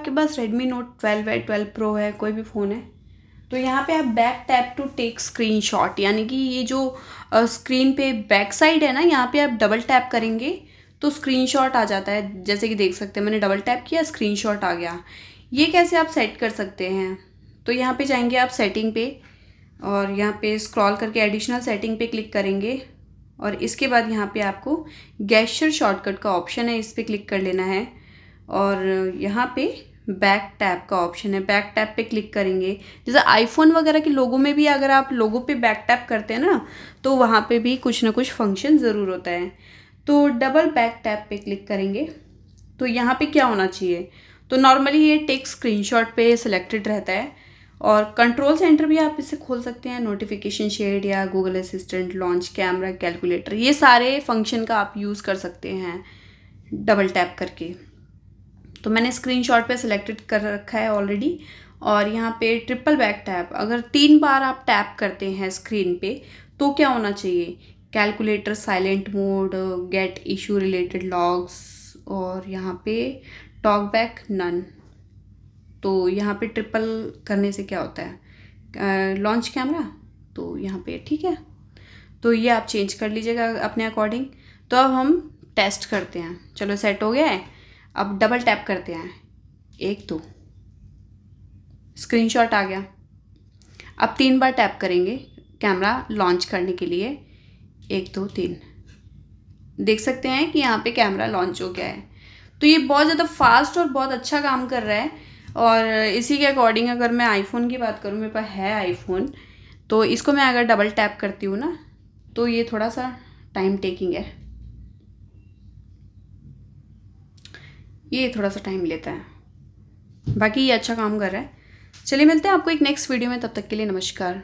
आपके पास Redmi note twelve है ट्वेल्व प्रो है कोई भी फ़ोन है तो यहाँ पे आप back tap to take screenshot यानी कि ये जो स्क्रीन पे बैक साइड है ना यहाँ पे आप डबल टैप करेंगे तो स्क्रीन शॉट आ जाता है जैसे कि देख सकते हैं मैंने डबल टैप किया स्क्रीन शॉट आ गया ये कैसे आप सेट कर सकते हैं तो यहाँ पे जाएंगे आप सेटिंग पे और यहाँ पे स्क्रॉल करके एडिशनल सेटिंग पे क्लिक करेंगे और इसके बाद यहाँ पर आपको गैशर शॉर्टकट का ऑप्शन है इस पर क्लिक कर लेना है और यहाँ पर बैक टैप का ऑप्शन है बैक टैप पे क्लिक करेंगे जैसे आईफोन वगैरह के लोगों में भी अगर आप लोगों पे बैक टैप करते हैं ना तो वहाँ पे भी कुछ ना कुछ फंक्शन ज़रूर होता है तो डबल बैक टैप पे क्लिक करेंगे तो यहाँ पे क्या होना चाहिए तो नॉर्मली ये टेक शॉट पर सिलेक्टेड रहता है और कंट्रोल सेंटर भी आप इसे खोल सकते हैं नोटिफिकेशन शेड या Google Assistant launch camera calculator ये सारे फंक्शन का आप यूज़ कर सकते हैं डबल टैप करके तो मैंने स्क्रीन शॉट पर सिलेक्टेड कर रखा है ऑलरेडी और यहाँ पे ट्रिपल बैक टैप अगर तीन बार आप टैप करते हैं स्क्रीन पे तो क्या होना चाहिए calculator silent mode gate issue related logs और यहाँ पे टॉक बैक नन तो यहाँ पे ट्रिपल करने से क्या होता है लॉन्च कैमरा तो यहाँ पे ठीक है तो ये आप चेंज कर लीजिएगा अपने अकॉर्डिंग तो अब हम टेस्ट करते हैं चलो सेट हो गया है अब डबल टैप करते हैं एक दो स्क्रीनशॉट आ गया अब तीन बार टैप करेंगे कैमरा लॉन्च करने के लिए एक दो तीन देख सकते हैं कि यहाँ पे कैमरा लॉन्च हो गया है तो ये बहुत ज़्यादा फास्ट और बहुत अच्छा काम कर रहा है और इसी के अकॉर्डिंग अगर मैं आईफोन की बात करूँ मेरे पास है आईफोन तो इसको मैं अगर डबल टैप करती हूँ ना तो ये थोड़ा सा टाइम टेकिंग है ये थोड़ा सा टाइम लेता है बाकी ये अच्छा काम कर रहा है चलिए मिलते हैं आपको एक नेक्स्ट वीडियो में तब तक के लिए नमस्कार